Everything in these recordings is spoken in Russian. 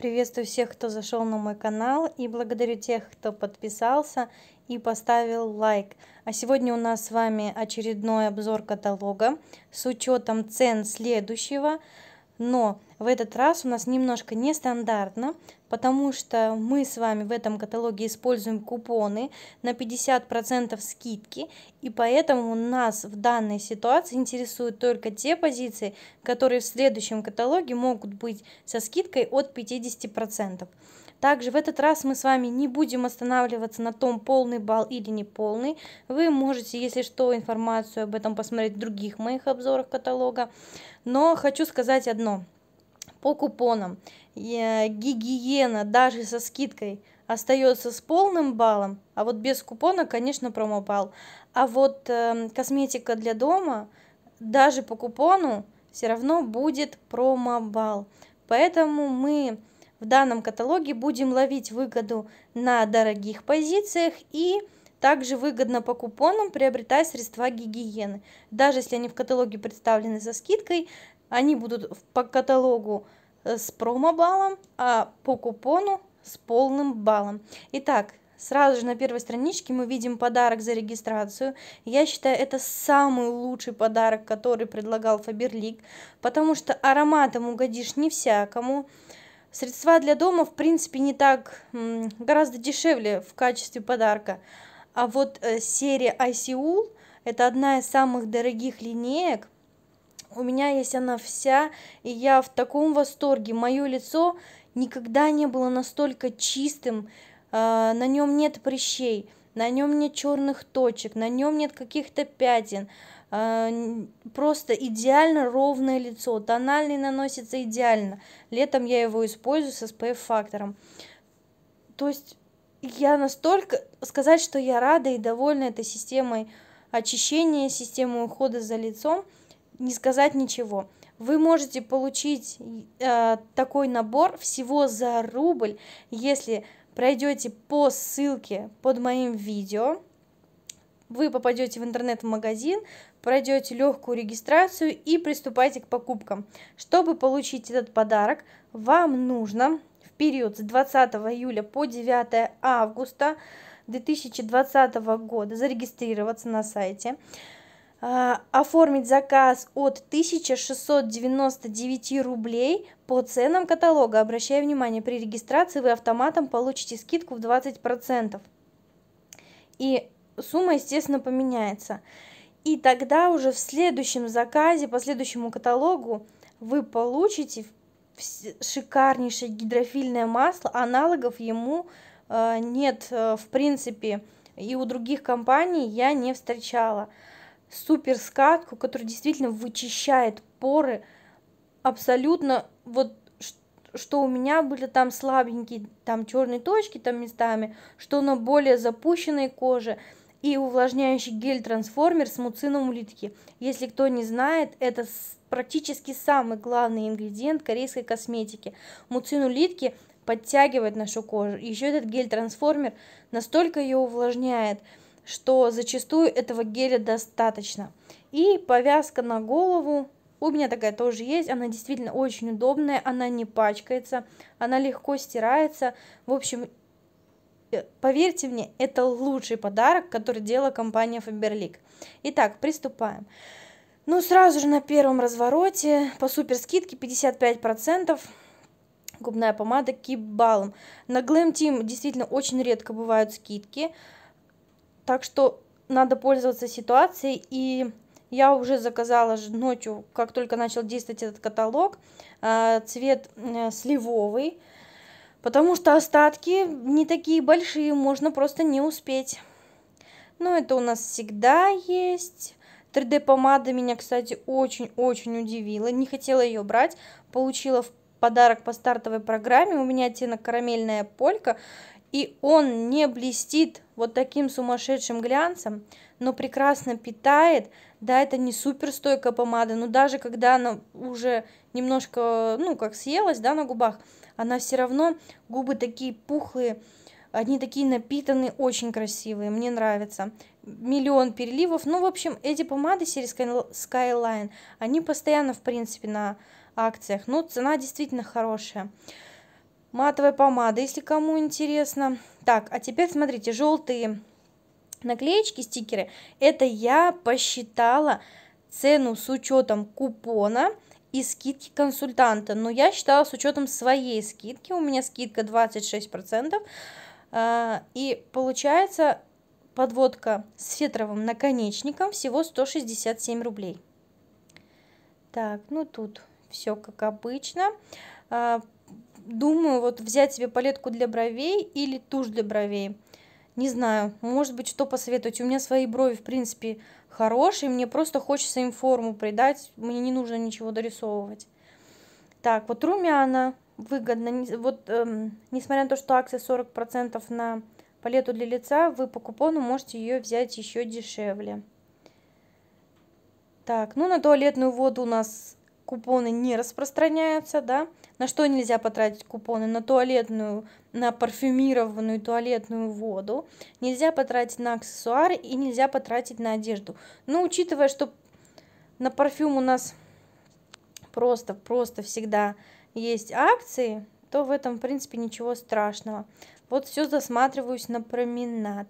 Приветствую всех, кто зашел на мой канал и благодарю тех, кто подписался и поставил лайк. А сегодня у нас с вами очередной обзор каталога с учетом цен следующего но в этот раз у нас немножко нестандартно, потому что мы с вами в этом каталоге используем купоны на 50% скидки, и поэтому нас в данной ситуации интересуют только те позиции, которые в следующем каталоге могут быть со скидкой от 50%. Также в этот раз мы с вами не будем останавливаться на том, полный балл или не полный. Вы можете, если что, информацию об этом посмотреть в других моих обзорах каталога. Но хочу сказать одно. По купонам гигиена даже со скидкой остается с полным баллом, а вот без купона, конечно, промо промопал. А вот э, косметика для дома даже по купону все равно будет промо промобал. Поэтому мы в данном каталоге будем ловить выгоду на дорогих позициях и также выгодно по купонам приобретать средства гигиены. Даже если они в каталоге представлены со скидкой, они будут по каталогу э, с промо-баллом, а по купону с полным баллом. Итак, сразу же на первой страничке мы видим подарок за регистрацию. Я считаю, это самый лучший подарок, который предлагал Фаберлик, потому что ароматом угодишь не всякому. Средства для дома, в принципе, не так, гораздо дешевле в качестве подарка. А вот э, серия ICUL, это одна из самых дорогих линеек. У меня есть она вся, и я в таком восторге. Мое лицо никогда не было настолько чистым, э, на нем нет прыщей, на нем нет черных точек, на нем нет каких-то пятен. А, просто идеально ровное лицо, тональный наносится идеально. Летом я его использую с SPF-фактором. То есть я настолько... Сказать, что я рада и довольна этой системой очищения, системой ухода за лицом, не сказать ничего. Вы можете получить э, такой набор всего за рубль, если пройдете по ссылке под моим видео, вы попадете в интернет-магазин, пройдете легкую регистрацию и приступайте к покупкам. Чтобы получить этот подарок, вам нужно в период с 20 июля по 9 августа 2020 года зарегистрироваться на сайте, а, оформить заказ от 1699 рублей по ценам каталога. Обращая внимание, при регистрации вы автоматом получите скидку в 20%. И сумма, естественно, поменяется. И тогда уже в следующем заказе, по следующему каталогу, вы получите шикарнейшее гидрофильное масло, аналогов ему э, нет, э, в принципе, и у других компаний я не встречала. Супер скатку, которая действительно вычищает поры абсолютно вот что у меня были там слабенькие, там черные точки там местами, что на более запущенной коже – и увлажняющий гель-трансформер с муцином улитки. Если кто не знает, это практически самый главный ингредиент корейской косметики. Муцин улитки подтягивает нашу кожу. еще этот гель-трансформер настолько ее увлажняет, что зачастую этого геля достаточно. И повязка на голову. У меня такая тоже есть, она действительно очень удобная, она не пачкается, она легко стирается. В общем, Поверьте мне, это лучший подарок, который делала компания Faberlic. Итак, приступаем. Ну, сразу же на первом развороте по супер скидке 55% губная помада Кибалом. На Glam Team действительно очень редко бывают скидки, так что надо пользоваться ситуацией. И я уже заказала ночью, как только начал действовать этот каталог, а, цвет э, сливовый, потому что остатки не такие большие, можно просто не успеть. Но ну, это у нас всегда есть. 3D-помада меня, кстати, очень-очень удивила. Не хотела ее брать. Получила в подарок по стартовой программе. У меня оттенок карамельная полька. И он не блестит вот таким сумасшедшим глянцем, но прекрасно питает. Да, это не суперстойкая помада, но даже когда она уже немножко, ну, как съелась, да, на губах – она все равно, губы такие пухлые, они такие напитанные, очень красивые, мне нравится Миллион переливов. Ну, в общем, эти помады серии Skyline, они постоянно, в принципе, на акциях. Но ну, цена действительно хорошая. Матовая помада, если кому интересно. Так, а теперь смотрите, желтые наклеечки, стикеры. Это я посчитала цену с учетом купона и скидки консультанта. Но я считала с учетом своей скидки, у меня скидка 26%, а, и получается подводка с фетровым наконечником всего 167 рублей. Так, ну тут все как обычно. А, думаю, вот взять себе палетку для бровей или тушь для бровей. Не знаю, может быть, что посоветовать. У меня свои брови, в принципе, хорошие. Мне просто хочется им форму придать. Мне не нужно ничего дорисовывать. Так, вот румяна выгодно. Вот, эм, несмотря на то, что акция 40% на палету для лица, вы по купону можете ее взять еще дешевле. Так, ну на туалетную воду у нас купоны не распространяются, да. На что нельзя потратить купоны? На туалетную, на парфюмированную туалетную воду. Нельзя потратить на аксессуары и нельзя потратить на одежду. Но ну, учитывая, что на парфюм у нас просто-просто всегда есть акции, то в этом, в принципе, ничего страшного. Вот все засматриваюсь на променад.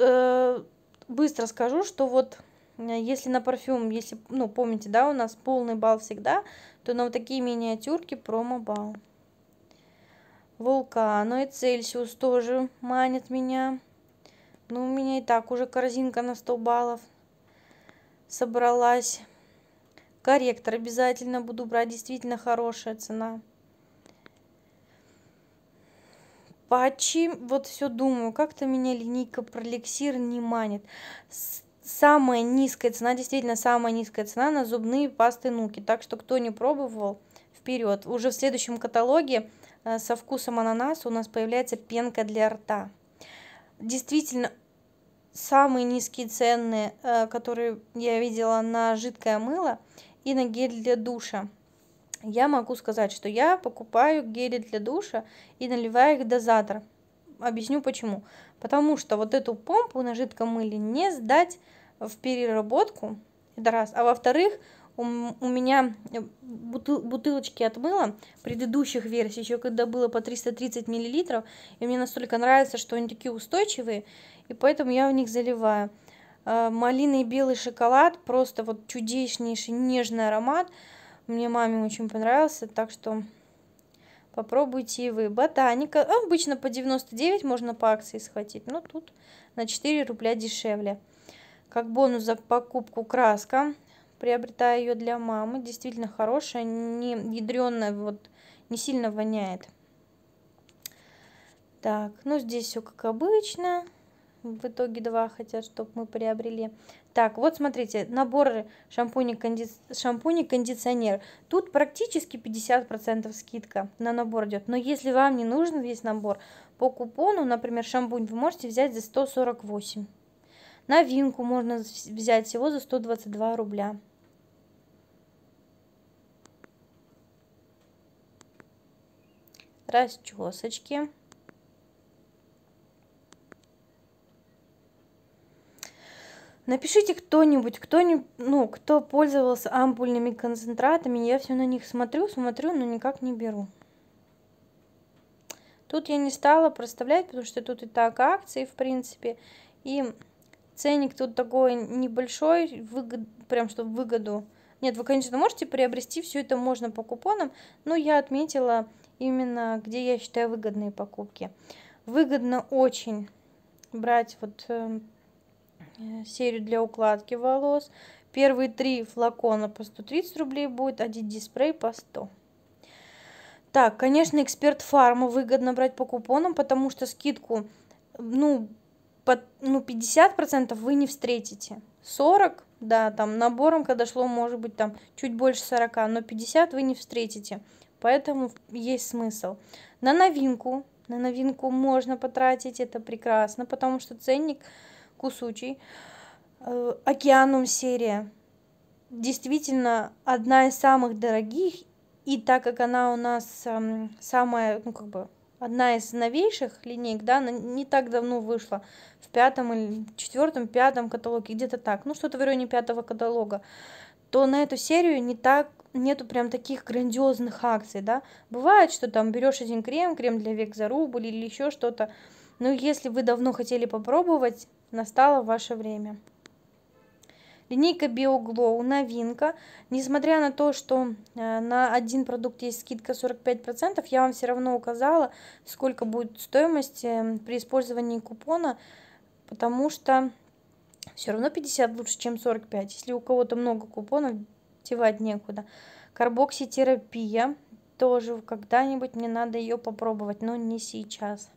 Э -э быстро скажу, что вот Э, если на парфюм, если, ну, помните, да, у нас полный бал всегда, то на вот такие миниатюрки промо-бал. Вулкану и Цельсиус тоже манят меня. Ну, у меня и так уже корзинка на 100 баллов собралась. Корректор обязательно буду брать, действительно хорошая цена. Патчи, вот все думаю, как-то меня линейка пролексир не манит самая низкая цена, действительно самая низкая цена на зубные пасты Нуки. Так что кто не пробовал, вперед. Уже в следующем каталоге э, со вкусом ананаса у нас появляется пенка для рта. Действительно, самые низкие цены, э, которые я видела на жидкое мыло и на гель для душа. Я могу сказать, что я покупаю гели для душа и наливаю их в дозатор. Объясню почему. Потому что вот эту помпу на жидком мыле не сдать в переработку, это раз. А во-вторых, у, у меня э, бутыл, бутылочки от мыла предыдущих версий, еще когда было по 330 миллилитров, и мне настолько нравится, что они такие устойчивые, и поэтому я в них заливаю. Э, Малиный белый шоколад, просто вот чудеснейший нежный аромат. Мне маме очень понравился, так что попробуйте и вы. Ботаника, обычно по 99 можно по акции схватить, но тут на 4 рубля дешевле. Как бонус за покупку краска, приобретая ее для мамы. Действительно хорошая, не ядреная, вот не сильно воняет. Так, ну здесь все как обычно. В итоге два хотят, чтобы мы приобрели. Так, вот смотрите, наборы шампунь и, конди... шампунь и кондиционер. Тут практически 50% скидка на набор идет. Но если вам не нужен весь набор, по купону, например, шампунь вы можете взять за 148. Новинку можно взять всего за 122 рубля. Расчесочки. Напишите кто-нибудь, кто ну, кто пользовался ампульными концентратами. Я все на них смотрю, смотрю, но никак не беру. Тут я не стала проставлять, потому что тут и так акции, в принципе. И ценник тут такой небольшой, выгод, прям что выгоду. Нет, вы, конечно, можете приобрести, все это можно по купонам, но я отметила именно, где я считаю выгодные покупки. Выгодно очень брать вот э, э серию для укладки волос. Первые три флакона по 130 рублей будет, один дисплей по 100. Так, конечно, эксперт фарма выгодно брать по купонам, потому что скидку, ну, под, ну, 50% вы не встретите. 40, да, там набором, когда шло, может быть, там чуть больше 40, но 50 вы не встретите. Поэтому есть смысл. На новинку, на новинку можно потратить, это прекрасно, потому что ценник кусучий. Э, Океанум серия действительно одна из самых дорогих, и так как она у нас эм, самая, ну как бы, одна из новейших линеек, да, она не так давно вышла, в пятом или четвертом, пятом каталоге, где-то так, ну что-то в районе пятого каталога, то на эту серию не так нету прям таких грандиозных акций, да. Бывает, что там берешь один крем, крем для век за рубль или еще что-то. Но если вы давно хотели попробовать, настало ваше время. Линейка BioGlow, новинка. Несмотря на то, что э, на один продукт есть скидка 45%, я вам все равно указала, сколько будет стоимость эм, при использовании купона, потому что все равно 50 лучше, чем 45. Если у кого-то много купонов, девать некуда. Карбокситерапия тоже когда-нибудь мне надо ее попробовать, но не сейчас.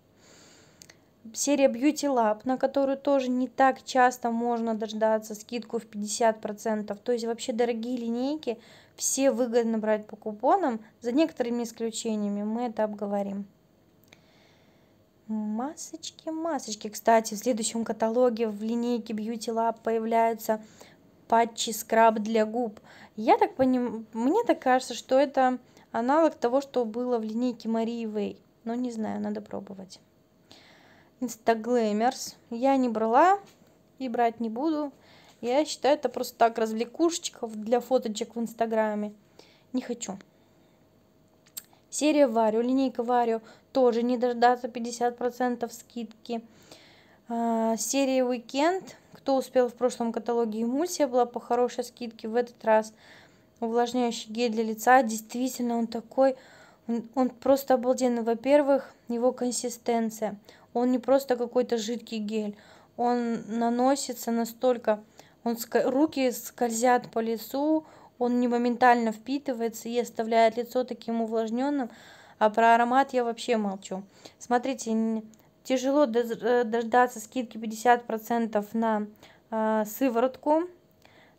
Серия Beauty Lab, на которую тоже не так часто можно дождаться скидку в 50%. То есть вообще дорогие линейки все выгодно брать по купонам, за некоторыми исключениями. Мы это обговорим. Масочки, масочки. Кстати, в следующем каталоге в линейке Beauty Lab появляются патчи скраб для губ. Я так понимаю, Мне так кажется, что это аналог того, что было в линейке Марии Вэй. Но не знаю, надо пробовать. Инстаглэмерс. Я не брала и брать не буду. Я считаю, это просто так развлекушечка для фоточек в Инстаграме. Не хочу. Серия Варио, линейка Варио тоже не дождаться 50% скидки. А, серия Уикенд, кто успел в прошлом каталоге эмульсия была по хорошей скидке, в этот раз увлажняющий гель для лица, действительно он такой, он, он просто обалденный. Во-первых, его консистенция. Он не просто какой-то жидкий гель. Он наносится настолько... Он ск... Руки скользят по лицу, он не моментально впитывается и оставляет лицо таким увлажненным. А про аромат я вообще молчу. Смотрите, тяжело э, дождаться скидки 50% на э, сыворотку,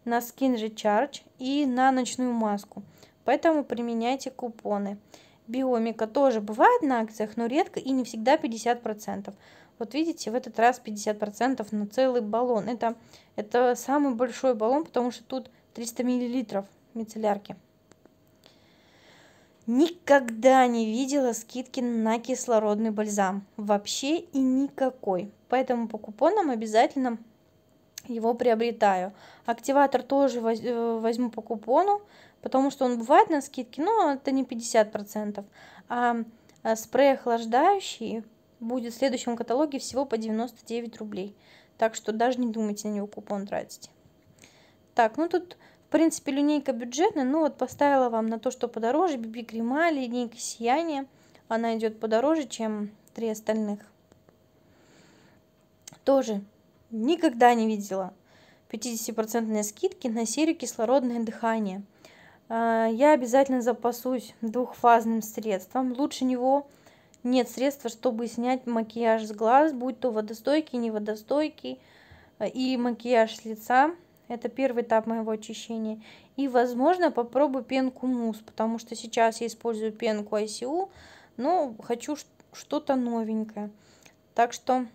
на Skin Recharge и на ночную маску. Поэтому применяйте купоны биомика тоже бывает на акциях, но редко и не всегда 50%. Вот видите, в этот раз 50% на целый баллон. Это, это самый большой баллон, потому что тут 300 мл мицеллярки. Никогда не видела скидки на кислородный бальзам. Вообще и никакой. Поэтому по купонам обязательно его приобретаю. Активатор тоже э, возьму по купону потому что он бывает на скидке, но это не 50%. А, а спрей охлаждающий будет в следующем каталоге всего по 99 рублей. Так что даже не думайте на него купон тратить. Так, ну тут, в принципе, линейка бюджетная. Ну вот поставила вам на то, что подороже. Биби Грима, линейка Сияние. Она идет подороже, чем три остальных. Тоже никогда не видела 50% скидки на серию кислородное дыхание – а, я обязательно запасусь двухфазным средством. Лучше него нет средства, чтобы снять макияж с глаз, будь то водостойкий, не водостойкий, э, и макияж с лица. Это первый этап моего очищения. И, возможно, попробую пенку мусс, потому что сейчас я использую пенку ICU, но хочу что-то новенькое. Так что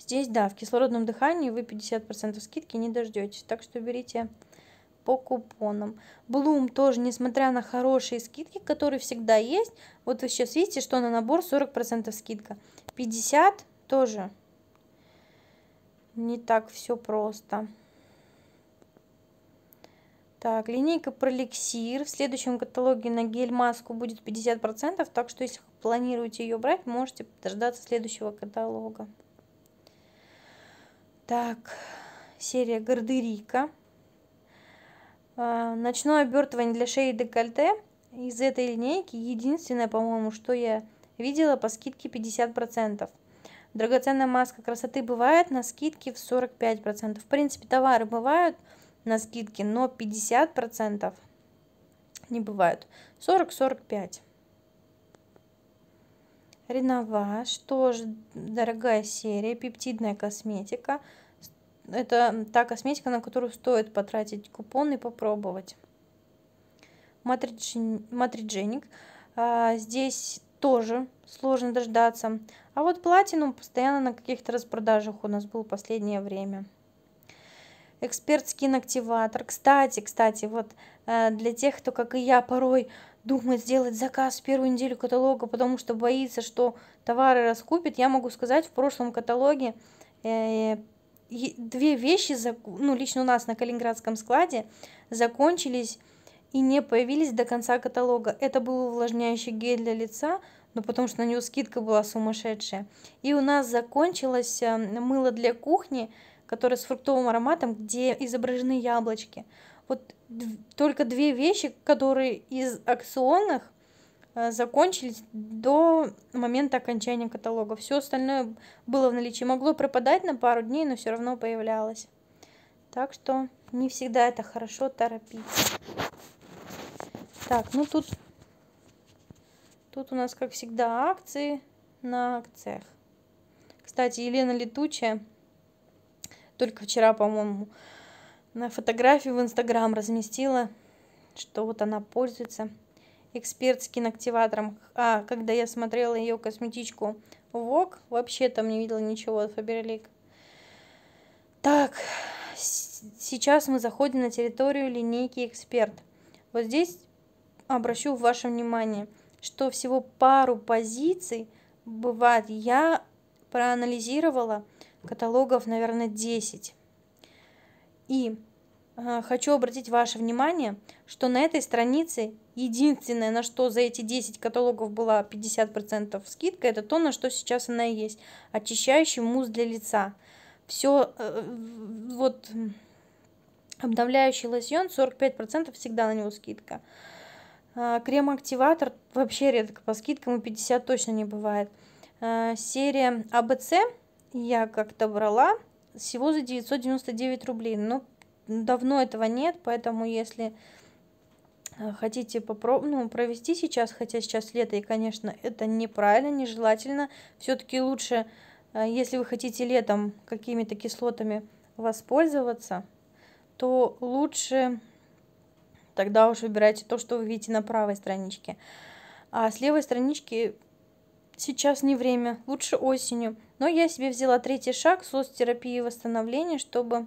здесь, да, в кислородном дыхании вы 50% скидки не дождетесь. Так что берите по купонам. Блум тоже, несмотря на хорошие скидки, которые всегда есть, вот вы сейчас видите, что на набор 40% скидка. 50 тоже не так все просто. Так, линейка Проликсир. В следующем каталоге на гель-маску будет 50%, так что если планируете ее брать, можете дождаться следующего каталога. Так, серия Гардерика. Э, ночное обертывание для шеи и декольте из этой линейки единственное, по-моему, что я видела по скидке 50%. Драгоценная маска красоты бывает на скидке в 45%. В принципе, товары бывают на скидке, но 50% не бывают. 40-45%. Реноваж, тоже дорогая серия, пептидная косметика – это та косметика, на которую стоит потратить купон и попробовать. Матридженик. А, здесь тоже сложно дождаться. А вот платину постоянно на каких-то распродажах у нас был последнее время. экспертский скин-активатор. Кстати, кстати, вот э, для тех, кто, как и я, порой думает сделать заказ в первую неделю каталога, потому что боится, что товары раскупит, я могу сказать, в прошлом каталоге э, две вещи, ну, лично у нас на Калининградском складе, закончились и не появились до конца каталога. Это был увлажняющий гель для лица, но потому что на него скидка была сумасшедшая. И у нас закончилось э, мыло для кухни, которое с фруктовым ароматом, где изображены яблочки. Вот только две вещи, которые из акционных Э, закончились до момента окончания каталога. Все остальное было в наличии. Могло пропадать на пару дней, но все равно появлялось. Так что не всегда это хорошо торопиться. Так, ну тут, тут у нас, как всегда, акции на акциях. Кстати, Елена Летучая только вчера, по-моему, на фотографии в Инстаграм разместила, что вот она пользуется эксперт с киноактиватором. А, когда я смотрела ее косметичку Вок, вообще там не видела ничего от Фаберлик. Так, сейчас мы заходим на территорию линейки эксперт. Вот здесь обращу ваше внимание, что всего пару позиций бывает. Я проанализировала каталогов, наверное, 10. И хочу обратить ваше внимание, что на этой странице единственное, на что за эти 10 каталогов была 50% скидка, это то, на что сейчас она и есть. Очищающий мусс для лица. Все, э, вот, обновляющий лосьон, 45% всегда на него скидка. А, крем-активатор вообще редко по скидкам, и 50 точно не бывает. А, серия АБЦ я как-то брала, всего за 999 рублей. Но ну, ну, давно этого нет, поэтому если э, хотите попробовать, ну, провести сейчас, хотя сейчас лето, и, конечно, это неправильно, нежелательно. Все-таки лучше, э, если вы хотите летом какими-то кислотами воспользоваться, то лучше тогда уж выбирайте то, что вы видите на правой страничке. А с левой странички сейчас не время, лучше осенью. Но я себе взяла третий шаг соцтерапии и восстановления, чтобы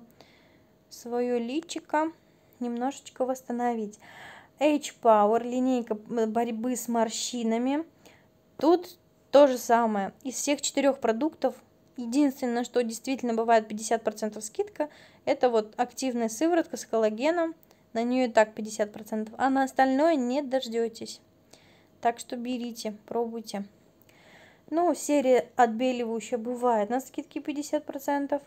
свое личико немножечко восстановить. H-Power, линейка борьбы с морщинами. Тут то же самое. Из всех четырех продуктов единственное, что действительно бывает 50% скидка, это вот активная сыворотка с коллагеном. На нее и так 50%, а на остальное не дождетесь. Так что берите, пробуйте. Ну, серия отбеливающая бывает на скидке 50%.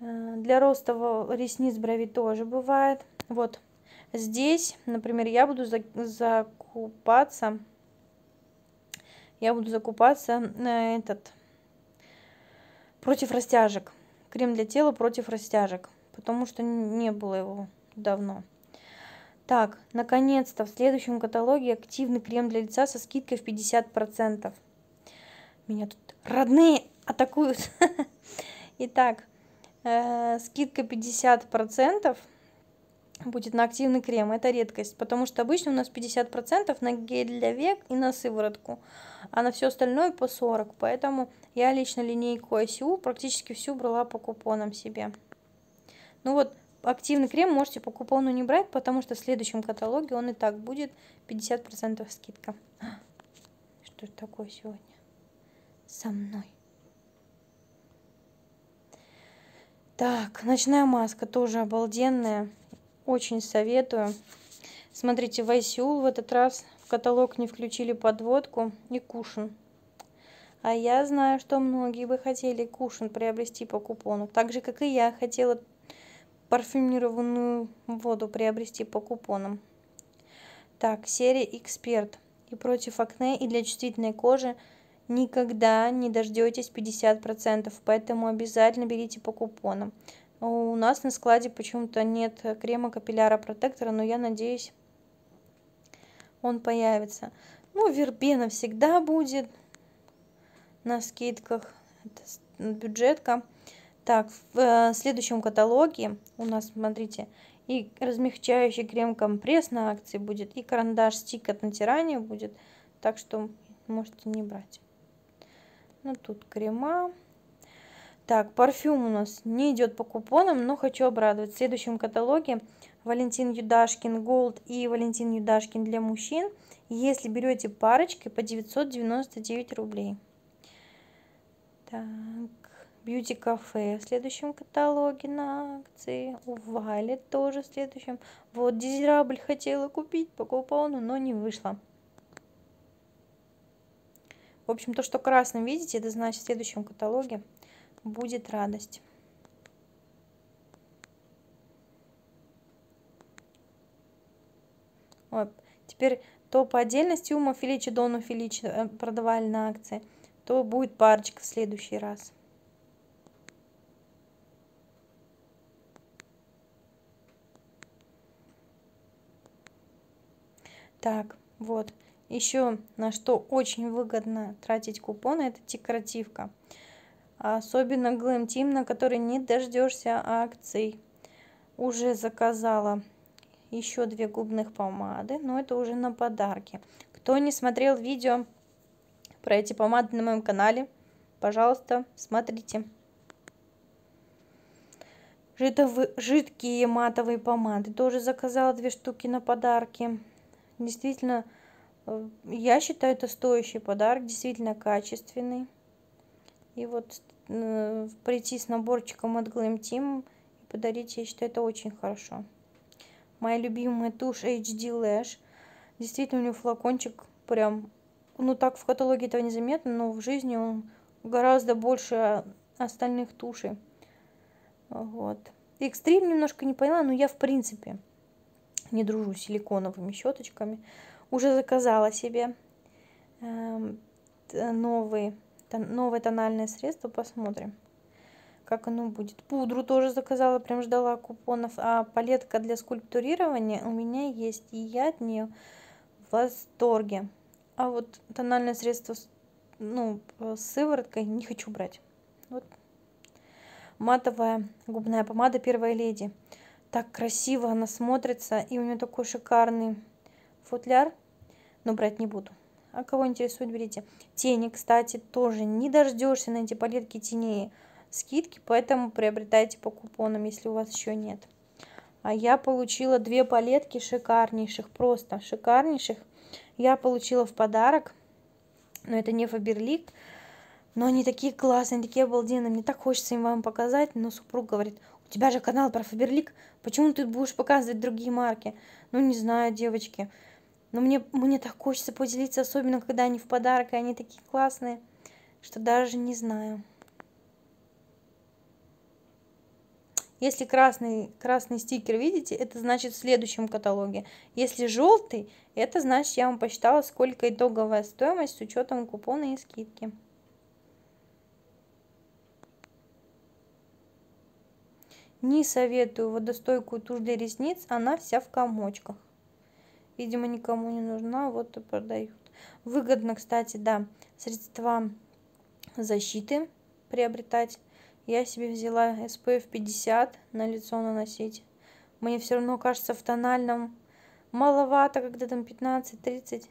Э, для роста ресниц брови тоже бывает. Вот здесь, например, я буду закупаться, я буду закупаться на этот против растяжек. Крем для тела против растяжек, потому что не было его давно. Так, наконец-то в следующем каталоге активный крем для лица со скидкой в 50%. Меня тут родные атакуют. Итак, э, скидка 50% будет на активный крем. Это редкость, потому что обычно у нас 50% на гель для век и на сыворотку, а на все остальное по 40%. Поэтому я лично линейку ICU практически всю брала по купонам себе. Ну вот, активный крем можете по купону не брать, потому что в следующем каталоге он и так будет 50% скидка. Что это такое сегодня? Со мной. Так, ночная маска тоже обалденная. Очень советую. Смотрите, в в этот раз в каталог не включили подводку и кушан. А я знаю, что многие бы хотели кушан приобрести по купону. Так же, как и я хотела парфюмированную воду приобрести по купонам. Так, серия «Эксперт» и против акне, и для чувствительной кожи – никогда не дождетесь 50%, поэтому обязательно берите по купонам. У нас на складе почему-то нет крема капилляра протектора, но я надеюсь, он появится. Ну, вербена всегда будет на скидках. Это бюджетка. Так, в э, следующем каталоге у нас, смотрите, и размягчающий крем-компресс на акции будет, и карандаш-стик от натирания будет. Так что можете не брать понятно, тут крема. Так, парфюм у нас не идет по купонам, но хочу обрадовать. В следующем каталоге Валентин Юдашкин Gold и Валентин Юдашкин для мужчин. Если берете парочкой по 999 рублей. Так, Beauty Cafe в следующем каталоге на акции. У Вали тоже в следующем. Вот, дизерабель хотела купить по купону, но не вышло. В общем, то, что красным видите, это значит в следующем каталоге будет радость. Вот. Теперь то по отдельности Ума Филичи, Дону Филичи э, продавали на акции, то будет парочка в следующий раз. Так, вот. Еще на что очень выгодно тратить купоны, это декоративка. Особенно Glam Team, на который не дождешься акций. Уже заказала еще две губных помады, но это уже на подарки. Кто не смотрел видео про эти помады на моем канале, пожалуйста, смотрите. Житовые, жидкие матовые помады тоже заказала две штуки на подарки. Действительно, Э, я считаю, это стоящий подарок, действительно качественный. И вот э, прийти с наборчиком от Glam Team и подарить, я считаю, это очень хорошо. Моя любимая тушь HD Lash. Действительно, у нее флакончик прям, ну так в каталоге этого незаметно, но в жизни он гораздо больше остальных тушей. Вот. Экстрим немножко не поняла, но я в принципе не дружу с силиконовыми щеточками уже заказала себе эм, новые, новое тональное средство, посмотрим, как оно будет. Пудру тоже заказала, прям ждала купонов, а палетка для скульптурирования у меня есть, и я от нее в восторге. А вот тональное средство ну, с сывороткой не хочу брать. Вот. Матовая губная помада первой леди. Так красиво она смотрится, и у нее такой шикарный футляр, но брать не буду. А кого интересует, берите. Тени, кстати, тоже не дождешься на эти палетки теней скидки, поэтому приобретайте по купонам, если у вас еще нет. А я получила две палетки шикарнейших, просто шикарнейших. Я получила в подарок, но это не Фаберлик, но они такие классные, такие обалденные, мне так хочется им вам показать, но супруг говорит, у тебя же канал про Фаберлик, почему ты будешь показывать другие марки? Ну, не знаю, девочки, но мне, мне так хочется поделиться, особенно когда они в подарок, и они такие классные, что даже не знаю. Если красный, красный стикер видите, это значит в следующем каталоге. Если желтый, это значит я вам посчитала, сколько итоговая стоимость с учетом купона и скидки. Не советую водостойкую тушь для ресниц, она вся в комочках видимо, никому не нужна, вот и продают. Выгодно, кстати, да, средства защиты приобретать. Я себе взяла SPF 50 на лицо наносить. Мне все равно кажется в тональном маловато, когда там 15-30.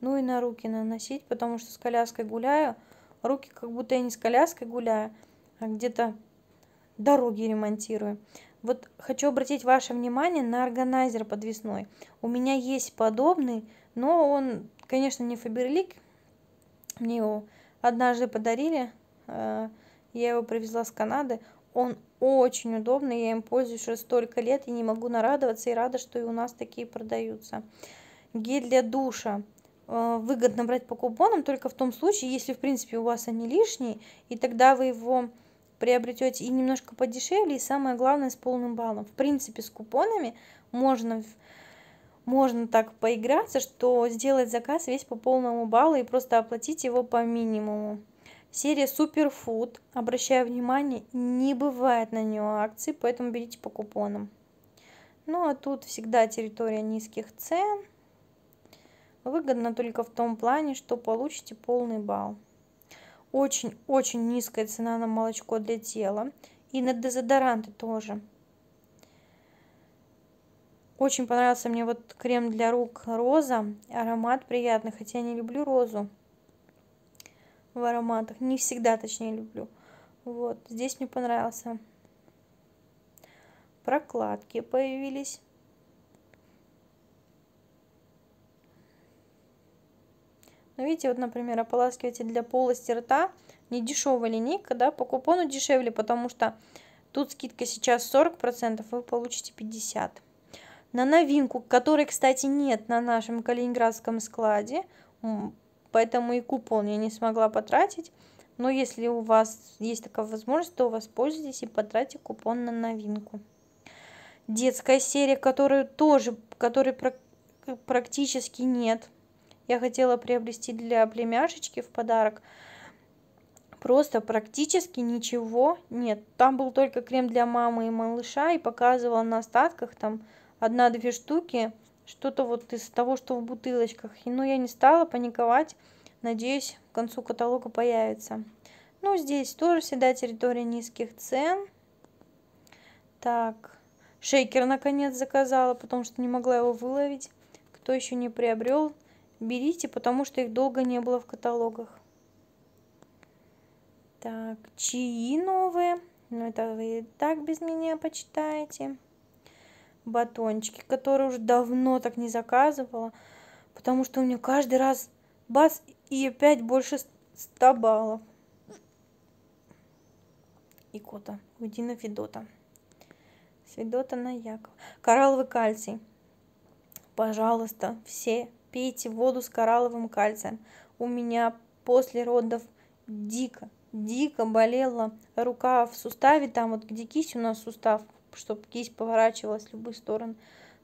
Ну и на руки наносить, потому что с коляской гуляю. Руки как будто я не с коляской гуляю, а где-то дороги ремонтирую. Вот хочу обратить ваше внимание на органайзер подвесной. У меня есть подобный, но он, конечно, не Фаберлик. Мне его однажды подарили. Э, я его привезла с Канады. Он очень удобный, я им пользуюсь уже столько лет и не могу нарадоваться. И рада, что и у нас такие продаются. Гель для душа э, выгодно брать по купонам только в том случае, если, в принципе, у вас они лишние, и тогда вы его приобретете и немножко подешевле, и самое главное с полным баллом. В принципе, с купонами можно, можно так поиграться, что сделать заказ весь по полному баллу и просто оплатить его по минимуму. Серия Суперфуд, обращаю внимание, не бывает на нее акций, поэтому берите по купонам. Ну а тут всегда территория низких цен. Выгодно только в том плане, что получите полный балл. Очень-очень низкая цена на молочко для тела. И на дезодоранты тоже. Очень понравился мне вот крем для рук роза. Аромат приятный, хотя я не люблю розу в ароматах. Не всегда, точнее, люблю. Вот, здесь мне понравился. Прокладки появились. Ну, видите, вот, например, ополаскиватель для полости рта. недешевая линейка, да, по купону дешевле, потому что тут скидка сейчас 40%, вы получите 50%. На новинку, которой, кстати, нет на нашем калининградском складе, поэтому и купон я не смогла потратить. Но если у вас есть такая возможность, то воспользуйтесь и потратьте купон на новинку. Детская серия, которую тоже, которой практически нет – я хотела приобрести для племяшечки в подарок. Просто практически ничего нет. Там был только крем для мамы и малыша, и показывала на остатках там одна-две штуки, что-то вот из того, что в бутылочках. И, ну, я не стала паниковать. Надеюсь, к концу каталога появится. Ну, здесь тоже всегда территория низких цен. Так, шейкер наконец заказала, потому что не могла его выловить. Кто еще не приобрел, берите, потому что их долго не было в каталогах. Так, чаи новые. Ну, это вы и так без меня почитаете. Батончики, которые уже давно так не заказывала. Потому что у меня каждый раз бац и опять больше 100 баллов. И кота. Уйди на Федота. С Федота на Якова. Коралловый кальций. Пожалуйста, все пейте воду с коралловым кальцием. У меня после родов дико, дико болела рука в суставе, там вот где кисть у нас сустав, чтобы кисть поворачивалась в любые стороны.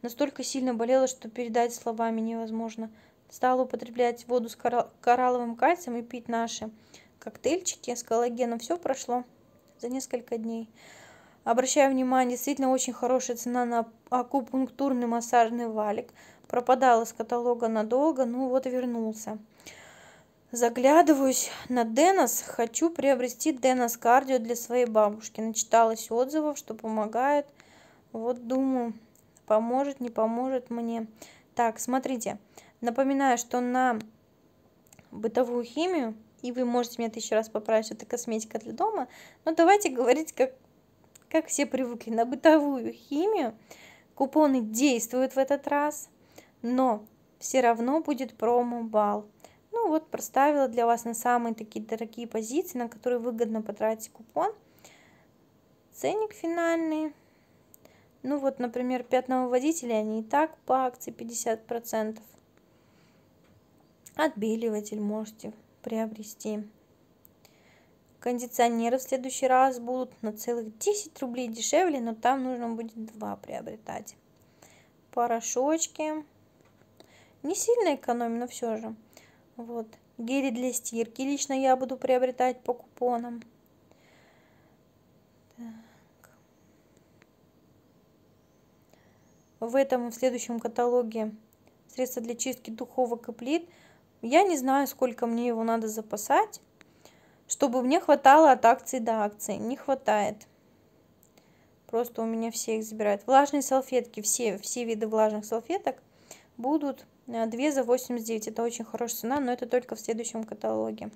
Настолько сильно болела, что передать словами невозможно. Стала употреблять воду с коралловым кальцием и пить наши коктейльчики с коллагеном. Все прошло за несколько дней. Обращаю внимание, действительно очень хорошая цена на акупунктурный массажный валик пропадал из каталога надолго, ну вот вернулся. Заглядываюсь на Денос, хочу приобрести Денос кардио для своей бабушки. Начиталась отзывов, что помогает. Вот думаю, поможет, не поможет мне. Так, смотрите, напоминаю, что на бытовую химию, и вы можете меня еще раз поправить, что это косметика для дома, но давайте говорить, как, как все привыкли, на бытовую химию. Купоны действуют в этот раз – но все равно будет промо-балл. Ну вот, проставила для вас на самые такие дорогие позиции, на которые выгодно потратить купон. Ценник финальный. Ну вот, например, пятновыводители, они и так по акции 50%. Отбеливатель можете приобрести. Кондиционеры в следующий раз будут на целых 10 рублей дешевле, но там нужно будет два приобретать. Порошочки. Не сильно экономим, но все же. Вот. Гели для стирки лично я буду приобретать по купонам. Так. В этом в следующем каталоге средства для чистки духовок и плит. Я не знаю, сколько мне его надо запасать, чтобы мне хватало от акции до акции. Не хватает. Просто у меня все их забирают. Влажные салфетки, все, все виды влажных салфеток будут 2 э, за 89. Это очень хорошая цена, но это только в следующем каталоге.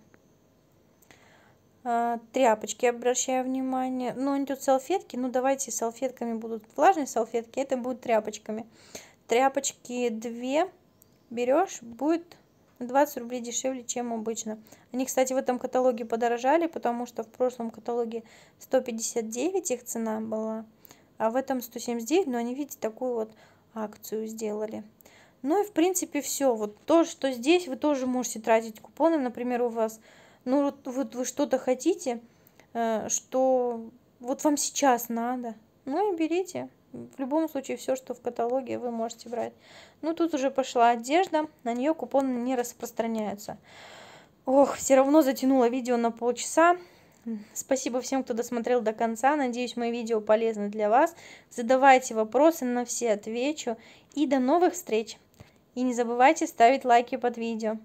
Э, тряпочки, обращаю внимание. но ну, они тут салфетки. Ну, давайте салфетками будут влажные салфетки. Это будут тряпочками. Тряпочки 2 берешь, будет 20 рублей дешевле, чем обычно. Они, кстати, в этом каталоге подорожали, потому что в прошлом каталоге 159 их цена была, а в этом 179, но они, видите, такую вот акцию сделали. Ну и в принципе все. Вот то, что здесь, вы тоже можете тратить купоны. Например, у вас, ну вот, вот вы что-то хотите, э, что вот вам сейчас надо. Ну и берите. В любом случае, все, что в каталоге, вы можете брать. Ну, тут уже пошла одежда, на нее купоны не распространяются. Ох, все равно затянула видео на полчаса. Спасибо всем, кто досмотрел до конца. Надеюсь, мои видео полезны для вас. Задавайте вопросы, на все отвечу. И до новых встреч! И не забывайте ставить лайки под видео.